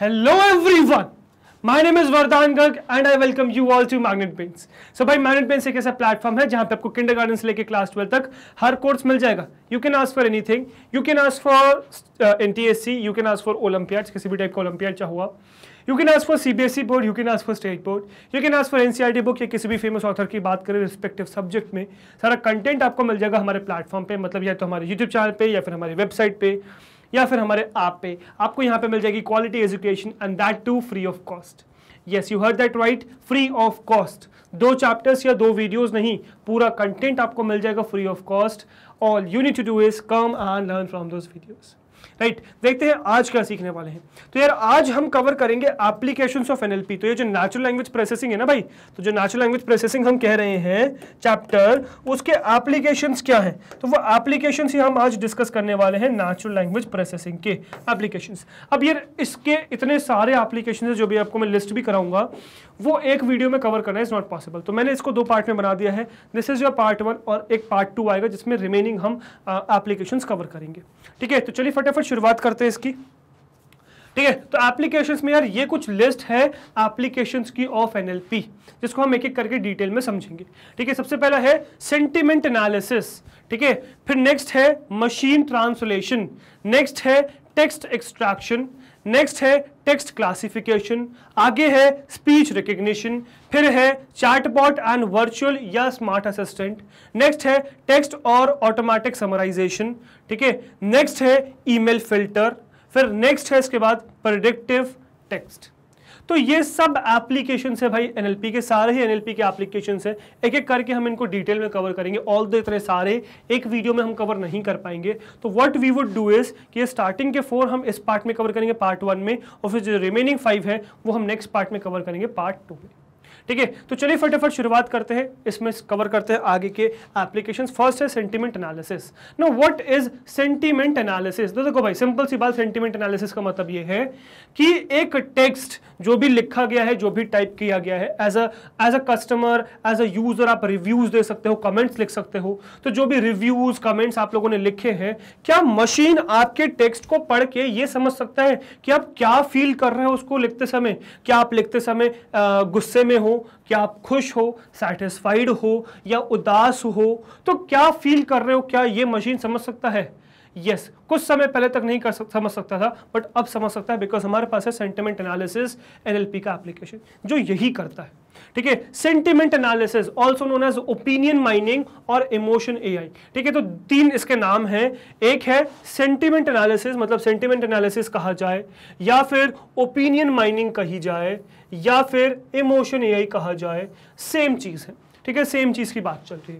Hello everyone my name is Vardan Garg and I welcome you all to Magnet pens so भाई Magnet pens एक ऐसा platform है जहां पे आपको गार्डन से लेकर क्लास ट्वेल्व तक हर कोर्स मिल जाएगा you can ask for anything you can ask for N T S C you can ask for olympiad किसी भी टाइप का ओलंपियाड चाहो हुआ you can ask for C B S E board you can ask for state board you can ask for N C R T book या किसी भी famous author की बात करें रिस्पेक्टिव सब्जेक्ट में सारा कंटेंट आपको मिल जाएगा हमारे प्लेटफॉर्म पे मतलब या तो हमारे यूट्यूब चैनल पे या फिर हमारी वेबसाइट पर या फिर हमारे आप पे आपको यहाँ पे मिल जाएगी quality education and that too free of cost yes you heard that right free of cost दो चैप्टर्स या दो वीडियोस नहीं पूरा कंटेंट आपको मिल जाएगा free of cost all you need to do is come and learn from those videos right देखते हैं आज क्या सीखने वाले हैं तो यार आज हम कवर करेंगे एप्लीकेशंस ऑफ एनएलपी तो ये जो नेचुरल लैंग्वेज प्रोसेसिंग है ना भाई तो जो नेचुरल लैंग्वेज प्रोसेसिंग हम कह रहे हैं चैप्टर उसके एप्लीकेशंस क्या है तो वो एप्लीकेशंस ही हम आज डिस्कस करने वाले हैं नेचुरल लैंग्वेज प्रोसेसिंग के एप्लीकेशन अब यार इसके इतने सारे एप्लीकेशन जो भी आपको मैं लिस्ट भी कराऊंगा वो एक वीडियो में कवर करना इज नॉट पॉसिबल तो मैंने इसको दो पार्ट में बना दिया है this is your part one और एक पार्ट टू आएगा जिसमें रिमेनिंग हम एप्लीकेशन कवर करेंगे ठीक है तो चलिए फटाफट फटाफट शुरुआत करते हैं इसकी ठीक है तो एप्लीकेशंस में यार ये कुछ लिस्ट है एप्लीकेशंस की ऑफ एनएलपी जिसको हम एक एक करके डिटेल में समझेंगे ठीक है सबसे पहला है सेंटिमेंट एनालिसिस ठीक है फिर नेक्स्ट है मशीन ट्रांसलेशन नेक्स्ट है टेक्स्ट एक्सट्रैक्शन नेक्स्ट है टेक्स्ट क्लासिफिकेशन आगे है स्पीच रिकग्निशन फिर है चैटबॉट एंड वर्चुअल या स्मार्ट असिस्टेंट नेक्स्ट है टेक्स्ट और ऑटोमेटिक समराइजेशन ठीक है नेक्स्ट है ईमेल फिल्टर फिर नेक्स्ट है इसके बाद प्रडिक्टिव टेक्स्ट तो ये सब एप्लीकेशन है भाई एनएलपी के सारे ही एनएलपी के एप्लीकेशन है एक एक करके हम इनको डिटेल में कवर करेंगे ऑल द इतने सारे एक वीडियो में हम कवर नहीं कर पाएंगे तो what we would do is कि स्टार्टिंग के फोर हम इस पार्ट में कवर करेंगे पार्ट वन में और फिर जो रिमेनिंग फाइव है वो हम नेक्स्ट पार्ट में कवर करेंगे पार्ट टू में ठीक है तो चलिए फटाफट शुरुआत करते हैं इसमें कवर करते हैं आगे के एप्लीकेशन फर्स्ट है sentiment analysis no what is sentiment analysis तो देखो भाई सिंपल सी बात सेंटीमेंट एनालिसिस का मतलब ये है कि एक टेक्स्ट जो भी लिखा गया है जो भी टाइप किया गया है as a as a customer as a user आप रिव्यूज दे सकते हो कमेंट्स लिख सकते हो तो जो भी रिव्यूज कमेंट्स आप लोगों ने लिखे हैं क्या मशीन आपके टेक्स्ट को पढ़ के ये समझ सकता है कि आप क्या फील कर रहे हो उसको लिखते समय क्या आप लिखते समय गुस्से में हो क्या आप खुश हो सेटिस्फाइड हो या उदास हो तो क्या फील कर रहे हो क्या ये मशीन समझ सकता है यस yes, कुछ समय पहले तक नहीं कर सक, समझ सकता था बट अब समझ सकता है बिकॉज हमारे पास है सेंटिमेंट एनालिसिस एनएलपी का एप्लीकेशन जो यही करता है ठीक है sentiment analysis also known as opinion mining और इमोशन एआई ठीक है तो तीन इसके नाम हैं एक है सेंटिमेंट एनालिसिस मतलब सेंटिमेंट एनालिसिस कहा जाए या फिर ओपिनियन माइनिंग कही जाए या फिर इमोशन एआई कहा जाए सेम चीज़ है ठीक है सेम चीज की बात चल रही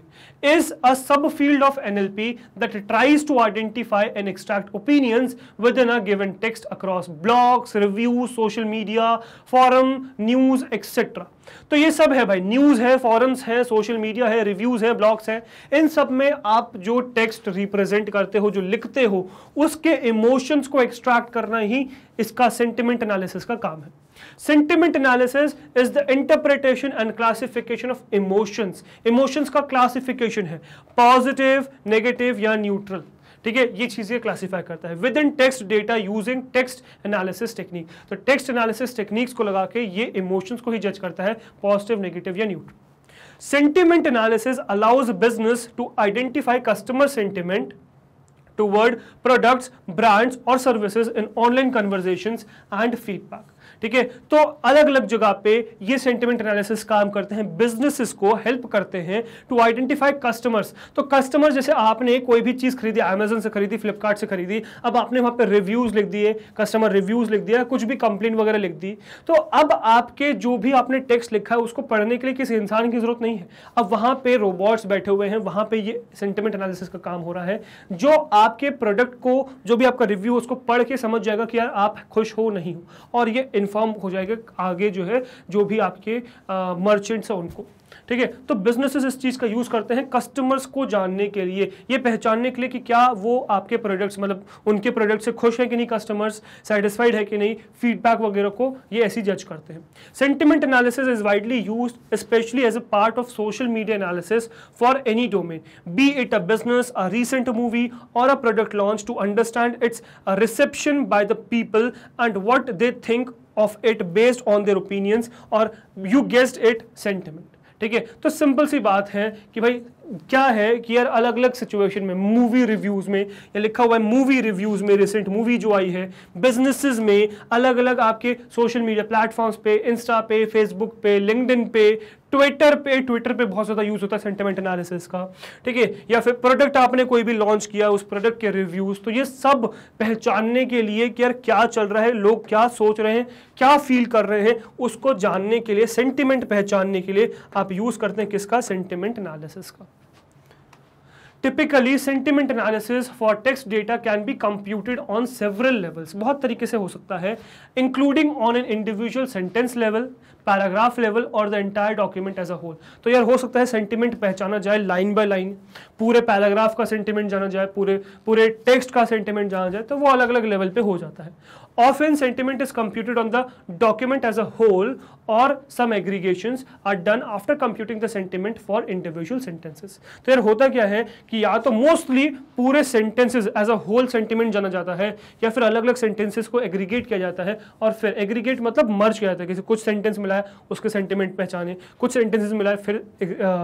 है is a sub field of NLP that tries to identify and extract opinions within a given text across blogs reviews social media forum news etcetera तो ये सब है भाई न्यूज है फॉरम्स है सोशल मीडिया है रिव्यूज है blogs है इन सब में आप जो टेक्स्ट रिप्रेजेंट करते हो जो लिखते हो उसके इमोशंस को एक्सट्रैक्ट करना ही इसका सेंटिमेंट एनालिसिस का काम है sentiment analysis is the interpretation and classification of emotions emotions का क्लासिफिकेशन है पॉजिटिव नेगेटिव या न्यूट्रल ठीक है ये चीज़ें क्लासिफाई करता है within text data using text analysis technique तो टेक्स्ट एनालिसिस टेक्निक्स को लगा के ये इमोशंस को ही जज करता है पॉजिटिव नेगेटिव या neutral sentiment analysis allows business to identify customer sentiment toward products brands और services in online conversation and feedback ठीक है तो अलग अलग जगह पे ये सेंटिमेंट एनालिसिस काम करते हैं बिजनेसेस को हेल्प करते हैं टू आइडेंटिफाई कस्टमर्स तो कस्टमर जैसे आपने कोई भी चीज़ खरीदी अमेजोन से खरीदी फ्लिपकार्ट से खरीदी अब आपने वहां पर रिव्यूज़ लिख दिए कस्टमर रिव्यूज़ लिख दिया कुछ भी कंप्लेन वगैरह लिख दी तो अब आपके जो भी आपने टेक्स्ट लिखा है उसको पढ़ने के लिए किसी इंसान की ज़रूरत नहीं है अब वहां पर रोबोट्स बैठे हुए हैं वहां पर ये सेंटिमेंट एनालिसिस का काम हो रहा है जो आपके प्रोडक्ट को जो भी आपका रिव्यू उसको पढ़ के समझ जाएगा कि यार आप खुश हो नहीं हो और ये इन्फॉर्म हो जाएगा आगे जो है जो भी आपके मर्चेंट्स हैं उनको ठीक है तो बिजनेसेस इस चीज़ का यूज़ करते हैं कस्टमर्स को जानने के लिए ये पहचानने के लिए कि क्या वो आपके प्रोडक्ट्स मतलब उनके प्रोडक्ट से खुश हैं कि नहीं कस्टमर्स सेटिस्फाइड है कि नहीं फीडबैक वगैरह को ये ऐसी जज करते हैं sentiment analysis is widely use specially as a part of social media analysis for any domain be it a business a recent movie और a product launch to understand its reception by the people and what they think of it based on their opinions और you guessed it sentiment ठीक है तो simple सी बात है कि भाई क्या है कि यार अलग अलग सिचुएशन में मूवी रिव्यूज़ में या लिखा हुआ है मूवी रिव्यूज़ में रिसेंट मूवी जो आई है बिजनेसेस में अलग अलग आपके सोशल मीडिया प्लेटफॉर्म्स पे इंस्टा पे फेसबुक पे लिंकडिन पे ट्विटर पे ट्विटर पे बहुत ज़्यादा यूज़ होता है सेंटिमेंट एनालिसिस का ठीक है या फिर प्रोडक्ट आपने कोई भी लॉन्च किया उस प्रोडक्ट के रिव्यूज़ तो ये सब पहचानने के लिए कि यार क्या चल रहा है लोग क्या सोच रहे हैं क्या फील कर रहे हैं उसको जानने के लिए सेंटिमेंट पहचानने के लिए आप यूज़ करते हैं किसका सेंटिमेंट एनालिसिस का typically sentiment analysis for text data can be computed on several levels बहुत तरीके से हो सकता है including on an individual sentence level paragraph level और the entire document as a whole तो यार हो सकता है सेंटिमेंट पहचाना जाए लाइन बाय लाइन पूरे पैराग्राफ का सेंटिमेंट जाना जाए पूरे पूरे टेक्स्ट का सेंटिमेंट जाना जाए तो वो अलग अलग लेवल पे हो जाता है Often sentiment is computed on the document as a whole or some aggregations are done after computing the sentiment for individual sentences. to yaar hota kya hai ki ya to mostly pure sentences as a whole sentiment jana jata hai ya fir alag alag sentences ko aggregate kiya jata hai aur fir aggregate matlab merge kiya jata hai kisi kuch sentence mila hai uske sentiment pehchane kuch sentences mila hai fir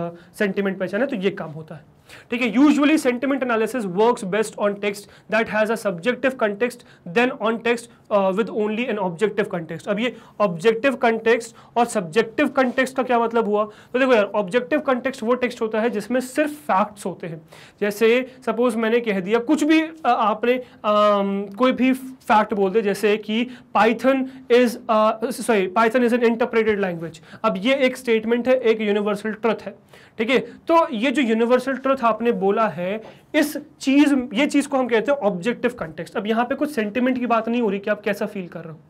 sentiment pehchane to ye kaam hota hai ठीक है usually sentiment analysis works best on text that has a subjective context than on text with only an objective context अब ये objective context और subjective context का क्या मतलब हुआ तो देखो यार ऑब्जेक्टिव कंटेक्स वो टेक्स्ट होता है जिसमें सिर्फ फैक्ट्स होते हैं जैसे सपोज मैंने कह दिया कुछ भी uh, आपने um, कोई भी फैक्ट बोल दे जैसे कि Python is sorry Python is an interpreted language अब ये एक स्टेटमेंट है एक यूनिवर्सल ट्रथ है ठीक है तो ये जो यूनिवर्सल ट्रथ आपने बोला है इस चीज ये चीज को हम कहते हैं ऑब्जेक्टिव कंटेक्स्ट अब यहां पे कुछ सेंटिमेंट की बात नहीं हो रही कि आप कैसा फील कर रहा हूं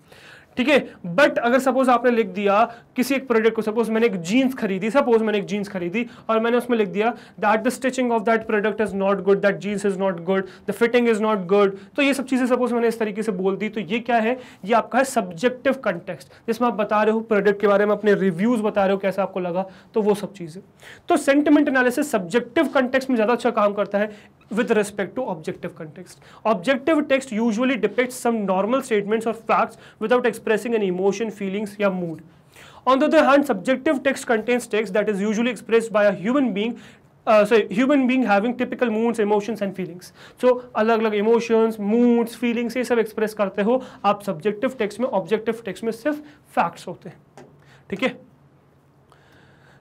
ठीक है बट अगर सपोज आपने लिख दिया किसी एक प्रोडक्ट को सपोज मैंने एक जीन्स खरीदी सपोज मैंने एक जीन्स खरीदी और मैंने उसमें लिख दिया that the stitching of that product is not good that jeans is not good the fitting is not good तो ये सब चीज़ें सपोज मैंने इस तरीके से बोल दी तो ये क्या है ये आपका है सब्जेक्टिव कंटेक्स जिसमें आप बता रहे हो प्रोडक्ट के बारे में अपने रिव्यूज़ बता रहे हो कैसा आपको लगा तो वो सब चीज़ें तो सेंटिमेंट एनालिसिस सब्जेक्टिव कंटेक्स में ज़्यादा अच्छा काम करता है with respect to objective context. Objective text usually depicts some normal statements or facts without expressing an emotion, feelings, or mood. On the other hand, subjective text contains text that is usually expressed by a human being uh, sorry, human being having typical moods, emotions and feelings. So अलग अलग emotions, moods, feelings ये सब express करते हो आप subjective text में objective text में सिर्फ facts होते हैं ठीक है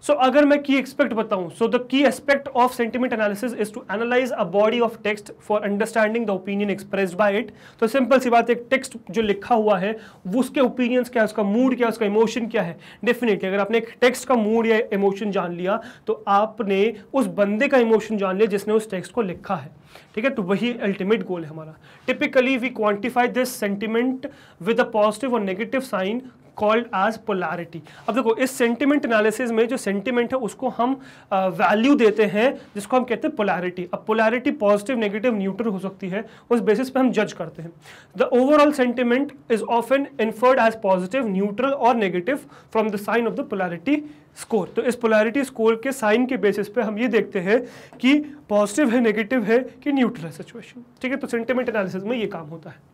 सो so, अगर मैं की एक्सपेक्ट बताऊं so the key aspect of sentiment analysis is to analyze a body of text for understanding the opinion express by it तो सिंपल सी बात है टेक्स्ट जो लिखा हुआ है उसके ओपिनियंस क्या है उसका मूड क्या है उसका इमोशन क्या है डेफिनेटली अगर आपने एक टेक्स्ट का मूड या इमोशन जान लिया तो आपने उस बंदे का इमोशन जान लिया जिसने उस टेक्स्ट को लिखा है ठीक है तो वही अल्टीमेट गोल है हमारा typically we quantify this sentiment with a positive और negative sign called as polarity अब देखो इस सेंटिमेंट एनालिसिस में जो सेंटिमेंट है उसको हम वैल्यू देते हैं जिसको हम कहते हैं पोलारिटी अब पोलैरिटी पॉजिटिव नेगेटिव न्यूट्रल हो सकती है उस बेसिस पे हम जज करते हैं the overall sentiment is often inferred as positive neutral और negative from the sign of the polarity score तो इस पोलैरिटी स्कोर के साइन के बेसिस पे हम ये देखते हैं कि पॉजिटिव है नेगेटिव है कि न्यूट्रल है सिचुएशन ठीक है तो सेंटिमेंट एनालिसिस में ये काम होता है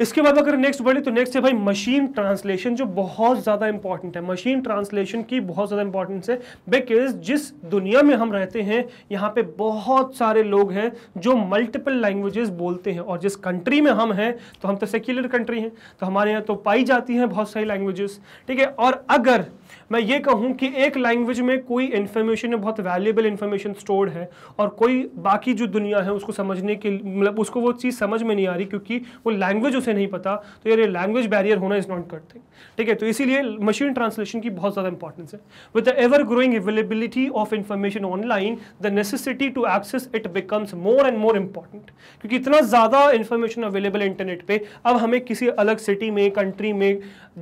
इसके बाद अगर नेक्स्ट बढ़े तो नेक्स्ट है भाई मशीन ट्रांसलेशन जो बहुत ज़्यादा इंपॉर्टेंट है मशीन ट्रांसलेशन की बहुत ज़्यादा इंपॉर्टेंस है बिकॉज जिस दुनिया में हम रहते हैं यहाँ पे बहुत सारे लोग हैं जो मल्टीपल लैंग्वेजेस बोलते हैं और जिस कंट्री में हम हैं तो हम तो सेक्युलर कंट्री हैं तो हमारे यहाँ तो पाई जाती हैं बहुत सारी लैंग्वेजेस ठीक है और अगर मैं ये कहूँ कि एक लैंग्वेज में कोई इन्फॉर्मेशन बहुत वैल्यूबल इन्फॉर्मेशन स्टोर्ड है और कोई बाकी जो दुनिया है उसको समझने के मतलब उसको वो चीज़ समझ में नहीं आ रही क्योंकि वो लैंग्वेज उसे नहीं पता तो यार ये लैंग्वेज बैरियर होना इज़ नॉट गुड थिंग ठीक है तो इसीलिए मशीन ट्रांसलेशन की बहुत ज़्यादा इंपॉर्टेंस है with the ever growing availability of information online the necessity to access it becomes more and more important क्योंकि इतना ज़्यादा इन्फॉर्मेशन अवेलेबल है इंटरनेट पर अब हमें किसी अलग सिटी में कंट्री में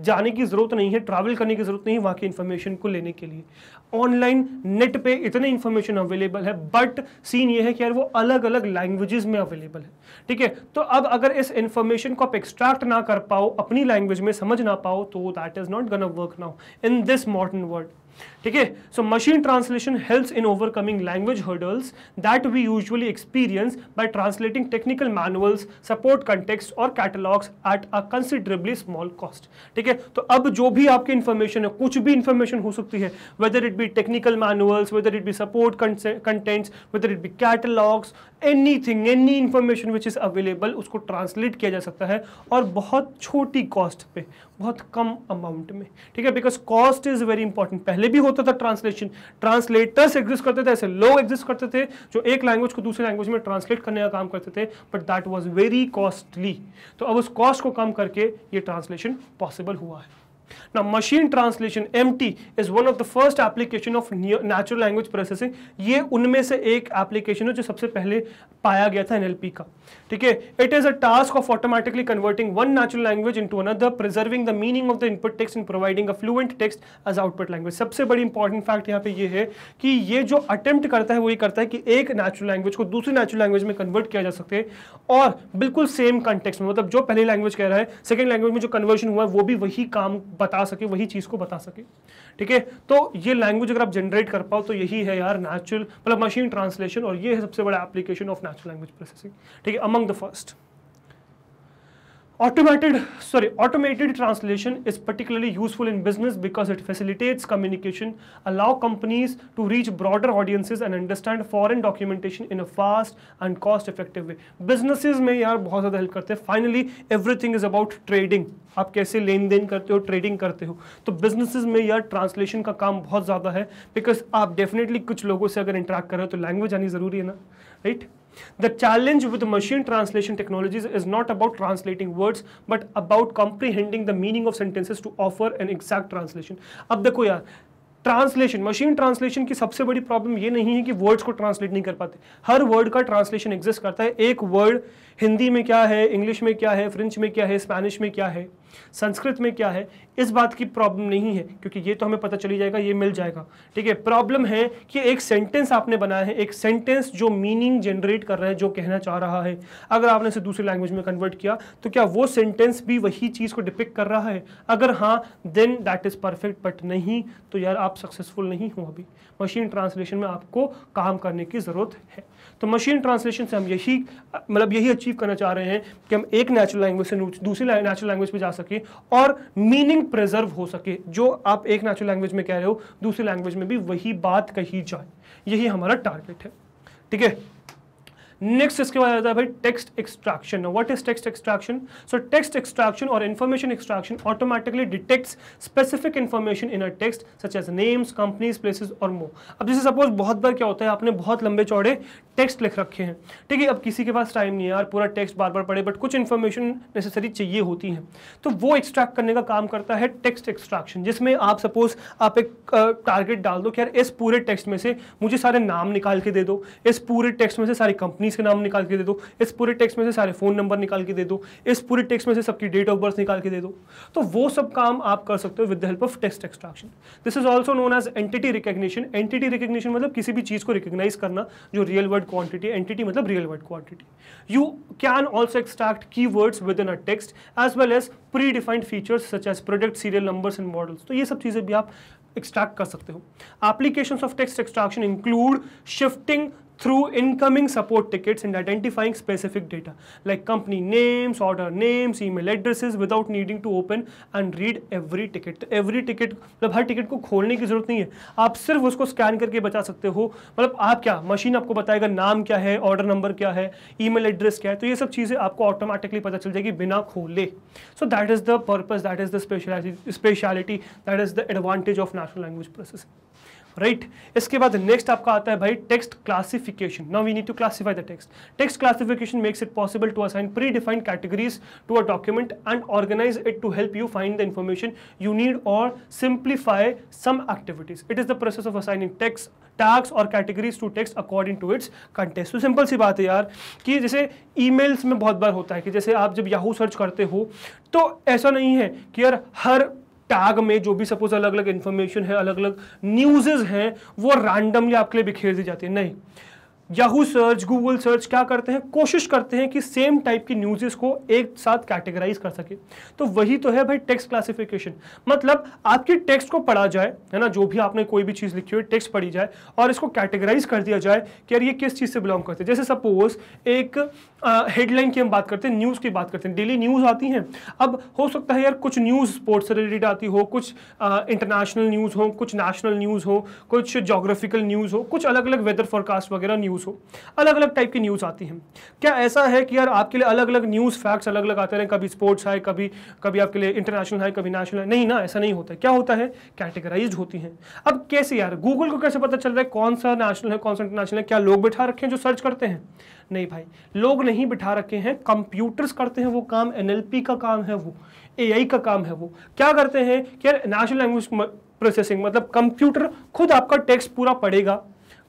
जाने की ज़रूरत नहीं है ट्रैवल करने की ज़रूरत नहीं है वहां की इंफॉर्मेशन को लेने के लिए ऑनलाइन नेट पे इतने इंफॉर्मेशन अवेलेबल है बट सीन ये है कि यार वो अलग अलग लैंग्वेजेस में अवेलेबल है ठीक है तो अब अगर इस इंफॉर्मेशन को आप एक्सट्रैक्ट ना कर पाओ अपनी लैंग्वेज में समझ ना पाओ तो that is not gonna work now in this modern world ठीक है so machine translation helps in overcoming language hurdles that we usually experience by translating technical manuals support context और catalogues at a considerably small cost ठीक है तो अब जो भी आपकी इन्फॉर्मेशन है कुछ भी इन्फॉर्मेशन हो सकती है whether it be technical manuals whether it be support contents whether it be catalogues any thing any information which is available उसको ट्रांसलेट किया जा सकता है और बहुत छोटी कॉस्ट पे बहुत कम अमाउंट में ठीक है because cost is very important पहले पहले भी होता था ट्रांसलेशन ट्रांसलेटर्स एग्जिस्ट करते थे ऐसे लोग एग्जिस्ट करते थे जो एक लैंग्वेज को दूसरे लैंग्वेज में ट्रांसलेट करने का काम करते थे but that was very costly तो अब उस कॉस्ट को कम करके ये ट्रांसलेशन पॉसिबल हुआ है Now machine translation MT is one of the first application of natural language processing. ये उनमें से एक application है जो सबसे पहले पाया गया था NLP का ठीक है It is a task of automatically converting one natural language into another, preserving the meaning of the input text and providing a fluent text as output language. सबसे बड़ी important fact यहाँ पे ये है कि ये जो attempt करता है वो ये करता है कि एक natural language को दूसरी natural language में convert किया जा सकते हैं और बिल्कुल सेम कंटेक्स्ट में मतलब जो पहली लैंग्वेज कह रहा है सेकेंड लैंग्वेज में जो कन्वर्जन हुआ है वो भी वही काम बता सके वही चीज़ को बता सके ठीक है तो ये लैंग्वेज अगर आप जनरेट कर पाओ तो यही है यार नेचुरल मतलब मशीन ट्रांसलेशन और ये है सबसे बड़ा application of natural language processing ठीक है among the first Automated, sorry, automated translation is particularly useful in business because it facilitates communication, allow companies to reach broader audiences and understand foreign documentation in a fast and cost-effective way. Businesses में यार बहुत ज़्यादा help करते हैं. Finally, everything is about trading. आप कैसे लेन then करते हो ट्रेडिंग करते हो तो बिजनेसेस में यार ट्रांसलेशन का काम बहुत ज़्यादा है बिकॉज आप डेफिनेटली कुछ लोगों से अगर इंटरेक्ट कर रहे हो तो लैंग्वेज आनी ज़रूरी है ना right right? The challenge with machine translation technologies is not about translating words but about comprehending the meaning of sentences to offer an exact translation. अब देखो यार ट्रांसलेशन मशीन ट्रांसलेशन की सबसे बड़ी प्रॉब्लम ये नहीं है कि वर्ड्स को ट्रांसलेट नहीं कर पाते हर वर्ड का ट्रांसलेशन एग्जिस्ट करता है एक वर्ड हिंदी में क्या है इंग्लिश में क्या है फ्रेंच में क्या है स्पेनिश में क्या है संस्कृत में क्या है इस बात की प्रॉब्लम नहीं है क्योंकि ये तो हमें पता चली जाएगा ये मिल जाएगा ठीक है प्रॉब्लम है कि एक सेंटेंस आपने बनाया है एक सेंटेंस जो मीनिंग जनरेट कर रहा है जो कहना चाह रहा है अगर आपने इसे दूसरी लैंग्वेज में कन्वर्ट किया तो क्या वो सेंटेंस भी वही चीज़ को डिपिक कर रहा है अगर हाँ then that is perfect but नहीं तो यार आप सक्सेसफुल नहीं हो अभी मशीन ट्रांसलेशन में आपको काम करने की ज़रूरत है तो मशीन ट्रांसलेशन से हम यही मतलब यही अचीव अचीव करना चाह रहे हैं कि हम एक नेचुरल लैंग्वेज से दूसरी नेचुरल लैंग्वेज पे जा सके और मीनिंग प्रिजर्व हो सके जो आप एक नेचुरल लैंग्वेज में कह रहे हो दूसरी लैंग्वेज में भी वही बात कही जाए यही हमारा टारगेट है ठीक है नेक्स्ट इसके बाद आता है भाई text extraction what is text extraction so text extraction और information extraction automatically detects specific information in a text such as names companies places और मो अब जैसे सपोज बहुत बार क्या होता है आपने बहुत लंबे चौड़े टेक्स्ट लिख रखे हैं ठीक है अब किसी के पास टाइम नहीं है यार पूरा टेक्स्ट बार बार पढ़े बट कुछ इन्फॉर्मेशन नेसेसरी चाहिए होती है तो वो एक्सट्रैक्ट करने का काम करता है टेक्स्ट एक्सट्रैक्शन जिसमें आप सपोज आप एक टारगेट डाल दो कि यार इस पूरे टेक्स्ट में से मुझे सारे नाम निकाल के दे दो इस पूरे टेक्स्ट में से सारी कंपनी कंपनीज के नाम निकाल के दे दो इस पूरे टेक्स्ट में से सारे फ़ोन नंबर निकाल के दे दो इस पूरे टेक्स्ट में से सबकी डेट ऑफ बर्थ निकाल के दे दो तो वो सब काम आप कर सकते हो with the help of text extraction this is also known as entity recognition entity recognition मतलब किसी भी चीज़ को रिकग्नाइज करना जो रियल वर्ड क्वांटिटी एंटिटी मतलब real word quantity you can also extract keywords within a text as well as predefined features such as product serial numbers and models तो ये सब चीज़ें भी आप extract कर सकते हो application of text extraction include shifting through incoming support tickets and identifying specific data like company names, order names, email addresses without needing to open and read every ticket. तो every ticket मतलब हर ticket को खोलने की ज़रूरत नहीं है आप सिर्फ उसको scan करके बचा सकते हो मतलब आप क्या machine आपको बताएगा नाम क्या है order number क्या है email address क्या है तो ये सब चीज़ें आपको automatically पता चल जाएगी बिना खोले So that is the purpose, that is the speciality, speciality that is the advantage of natural language processing. Right इसके बाद नेक्स्ट आपका आता है भाई text classification now we need to classify the text text classification makes it possible to assign predefined categories to a document and organize it to help you find the information you need और simplify some activities it is the process of assigning text tags और categories to text according to its context तो simple सी बात है यार कि जैसे emails में बहुत बार होता है कि जैसे आप जब याहू सर्च करते हो तो ऐसा नहीं है कि यार हर टैग में जो भी सपोज अलग अलग इन्फॉर्मेशन है अलग अलग न्यूजेज हैं वो रैंडमली आपके लिए बिखेर दी जाती है नहीं याहू सर्च गूगल सर्च क्या करते हैं कोशिश करते हैं कि सेम टाइप की न्यूज़ेस को एक साथ कैटेगराइज कर सके तो वही तो है भाई टेक्स्ट क्लासिफिकेशन मतलब आपके टेक्स्ट को पढ़ा जाए है ना जो भी आपने कोई भी चीज़ लिखी हो टेक्स्ट पढ़ी जाए और इसको कैटेगराइज कर दिया जाए कि यार ये किस चीज़ से बिलोंग करते हैं जैसे सपोज एक हेडलाइन की हम बात करते हैं न्यूज़ की बात करते हैं डेली न्यूज़ आती हैं अब हो सकता है यार कुछ न्यूज़ स्पोर्ट्स से रिलेटेड आती हो कुछ इंटरनेशनल न्यूज़ हो कुछ नेशनल न्यूज़ हो कुछ जोग्राफिकल न्यूज़ हो कुछ अलग अलग वेदर फोरकास्ट वगैरह न्यूज़ न्यूज़ हो अलग अलग टाइप की न्यूज़ आती हैं क्या ऐसा है कि यार आपके लिए अलग अलग न्यूज़ फैक्ट्स अलग अलग आते रहे कभी स्पोर्ट्स है कभी कभी आपके लिए इंटरनेशनल है कभी नेशनल है नहीं ना ऐसा नहीं होता है क्या होता है कैटेगराइज होती हैं अब कैसे यार गूगल को कैसे पता चल रहा है कौन सा नेशनल है कौन सा इंटरनेशनल है क्या लोग बैठा रखे हैं जो सर्च करते हैं नहीं भाई लोग नहीं बिठा रखे हैं कंप्यूटर्स करते हैं वो काम एनएलपी का काम है वो एआई का काम है वो क्या करते हैं कि नेशनल लैंग्वेज प्रोसेसिंग मतलब कंप्यूटर खुद आपका टेक्स्ट पूरा पढ़ेगा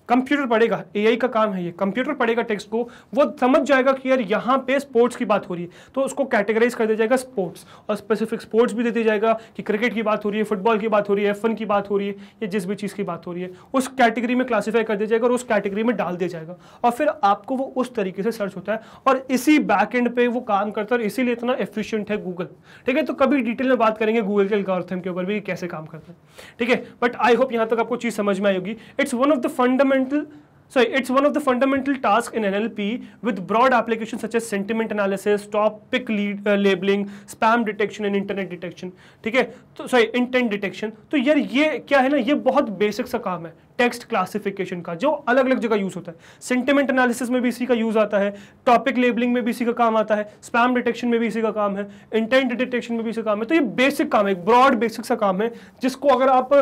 कंप्यूटर पढ़ेगा एआई का काम है ये कंप्यूटर पढ़ेगा टेक्स्ट को वो समझ जाएगा कि यार यहाँ पे स्पोर्ट्स की बात हो रही है तो उसको कैटेगराइज कर दिया जाएगा स्पोर्ट्स और स्पेसिफिक स्पोर्ट्स भी दे दिया जाएगा कि क्रिकेट की बात हो रही है फुटबॉल की बात हो रही है एफ की बात हो रही है या जिस भी चीज़ की बात हो रही है उस कैटेगरी में क्लासीफाई कर दिया जाएगा और उस कैटेगरी में डाल दिया जाएगा और फिर आपको वो उस तरीके से सर्च होता है और इसी बैक एंड पे वो काम करता है और इसीलिए इतना एफिशियंट है गूगल ठीक है तो कभी डिटेल में बात करेंगे गूगल के एल्गोरिथम के ऊपर भी कैसे काम करता है ठीक है बट आई होप यहाँ तक आपको चीज़ समझ में आई होगी it's one of the fundament fundamental so it's one of the fundamental task in NLP with broad applications such as sentiment analysis topic lead, uh, labeling spam detection and internet detection theek hai so sorry intent detection to yaar ye kya hai na ye bahut basic sa kaam hai text classification का जो अलग अलग जगह use होता है sentiment analysis में भी इसी का यूज आता है टॉपिक लेबलिंग में भी इसी का काम आता है स्पैम डिटेक्शन में भी इसी का काम है इंटेंट डिटेक्शन में भी इसी काम है तो ये बेसिक काम है ब्रॉड बेसिक सा काम है जिसको अगर आप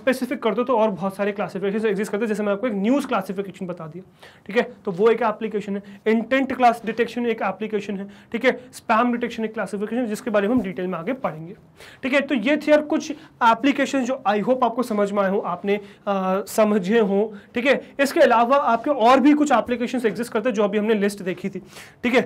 स्पेसिफिक कर दो तो और बहुत सारे क्लासिफिकेशन एग्जिस्ट करते हैं जैसे मैं आपको एक न्यूज क्लासिफिकेशन बता दिया ठीक है तो वो एक एप्लीकेशन है इंटेंट क्लास डिटेक्शन एक एप्लीकेशन है ठीक है स्पैम डिटेक्शन एक क्लासिफिकेशन जिसके बारे में हम डिटेल में आगे पढ़ेंगे ठीक है तो ये थे यार कुछ एप्लीकेशन जो आई होप आपको समझ में आए हो आपने समझे हों ठीक है इसके अलावा आपके और भी कुछ एप्लीकेशन एग्जिस्ट करते हैं जो अभी हमने लिस्ट देखी थी ठीक है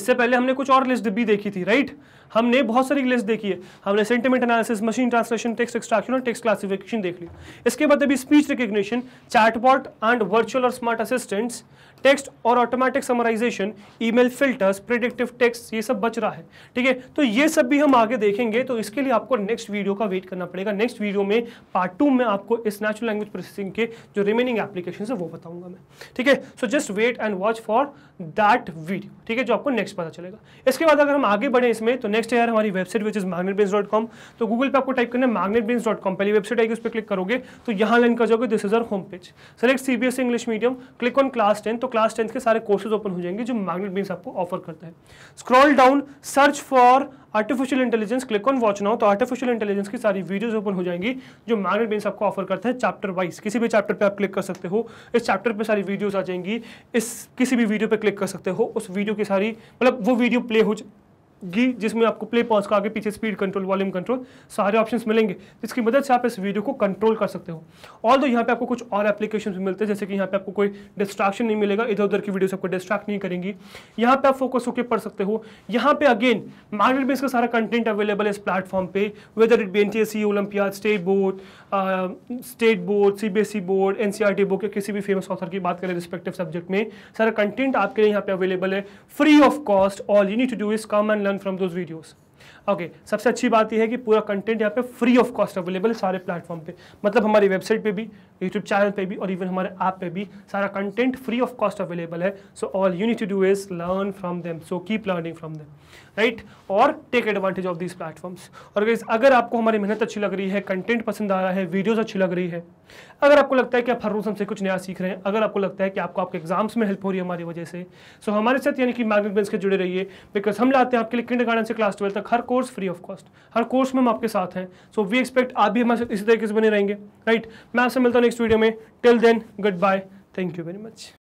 इससे पहले हमने कुछ और लिस्ट भी देखी थी राइट हमने बहुत सारी लिस्ट देखी है हमने sentiment analysis machine translation text extraction और टेक्स्ट क्लासिफिकेशन देख ली इसके बाद अभी speech recognition chatbot and virtual और स्मार्ट असिस्टेंट्स टेक्स्ट और automatic summarization email filters predictive text ये सब बच रहा है ठीक है तो ये सब भी हम आगे देखेंगे तो इसके लिए आपको नेक्स्ट वीडियो का वेट करना पड़ेगा नेक्स्ट वीडियो में पार्ट टू में आपको इस नेचुरल लैंग्वेज प्रोसेसिंग के जो रिमेनिंग एप्लीकेशन है वो बताऊंगा मैं ठीक है so just wait and watch for that video ठीक है जो आपको नेक्स्ट पता चलेगा इसके बाद अगर हम आगे बढ़े इसमें तो नेक्स्ट नेक्स्ट है यार हमारी website which is magnet dot com तो गूगल पे आपको टाइप करना है मैगनेट डॉट कॉम पहली वेबसाइट आएगी उस पर क्लिक करोगे तो यहाँ लाइन कर जाओगे this is our home page select C B S English medium click on class tenth तो क्लास टेंथ के सारे कोर्सेज ओपन हो जाएंगे जो मैगनेट बीन्स आपको ऑफर करता है scroll down search for artificial intelligence click on watch now तो आर्टिफिशियल इंटेलिजेंस की सारी वीडियोज ओपन हो जाएंगी जो मैगनेट बेंस आपको ऑफर करता है चैप्टर वाइज किसी भी चैप्टर पर आप क्लिक कर सकते हो इस चैप्टर पर सारी वीडियोज आ जाएंगी इस किसी भी वीडियो पर क्लिक कर सकते हो उस वीडियो की सारी मतलब वो वीडियो प्ले हो जाए गी जिसमें आपको प्ले पॉज का आगे पीछे स्पीड कंट्रोल वॉल्यूम कंट्रोल सारे ऑप्शन मिलेंगे जिसकी मदद से आप इस वीडियो को कंट्रोल कर सकते हो और तो यहाँ पे आपको कुछ और एप्लीकेशन भी मिलते हैं जैसे कि यहाँ पे आपको कोई डिस्ट्रैक्शन नहीं मिलेगा इधर उधर की वीडियो आपको डिस्ट्रैक्ट नहीं करेंगी यहाँ पे आप फोकस होकर पढ़ सकते हो यहाँ पे अगेन मार्केट में इसका सारा कंटेंट अवेलेबल है इस प्लेटफॉर्म पे whether it be N T state board state board C board N book या किसी भी फेमस ऑथर की बात करें रिस्पेक्टिव सब्जेक्ट में सारा कंटेंट आपके लिए यहाँ पे अवेलेबल है free of cost all you need to do is come and learn learn from those videos. Okay okay, सबसे अच्छी बात यह है कि पूरा कंटेंट यहाँ पे फ्री ऑफ कॉस्ट अवेलेबल है सारे प्लेटफॉर्म पे मतलब हमारी वेबसाइट पे भी यूट्यूब चैनल पे भी और इवन हमारे ऐप पे भी सारा content free of cost available है so all you need to do is learn from them so keep learning from them right और take advantage of this platforms और अगर आपको हमारी मेहनत अच्छी लग रही है कंटेंट पसंद आ रहा है वीडियोज़ अच्छी लग रही है अगर आपको लगता है कि आप हर रोज़ हमसे कुछ नया सीख रहे हैं अगर आपको लगता है कि आपको आपके एग्जाम्स में हेल्प हो रही है हमारी वजह से सो हमारे साथ यानी कि मैग्नेट बेंस के जुड़े रहिए बिकॉज हम लाते हैं आपके लिए किंडर गार्डन से क्लास ट्वेल्व तक हर को कोर्स फ्री ऑफ कॉस्ट हर कोर्स में हम आपके साथ हैं सो वी एक्सपेक्ट आप भी हमारे साथ इसी तरीके से बने रहेंगे राइट right? मैं आपसे मिलता हूँ नेक्स्ट वीडियो में till then goodbye thank you very much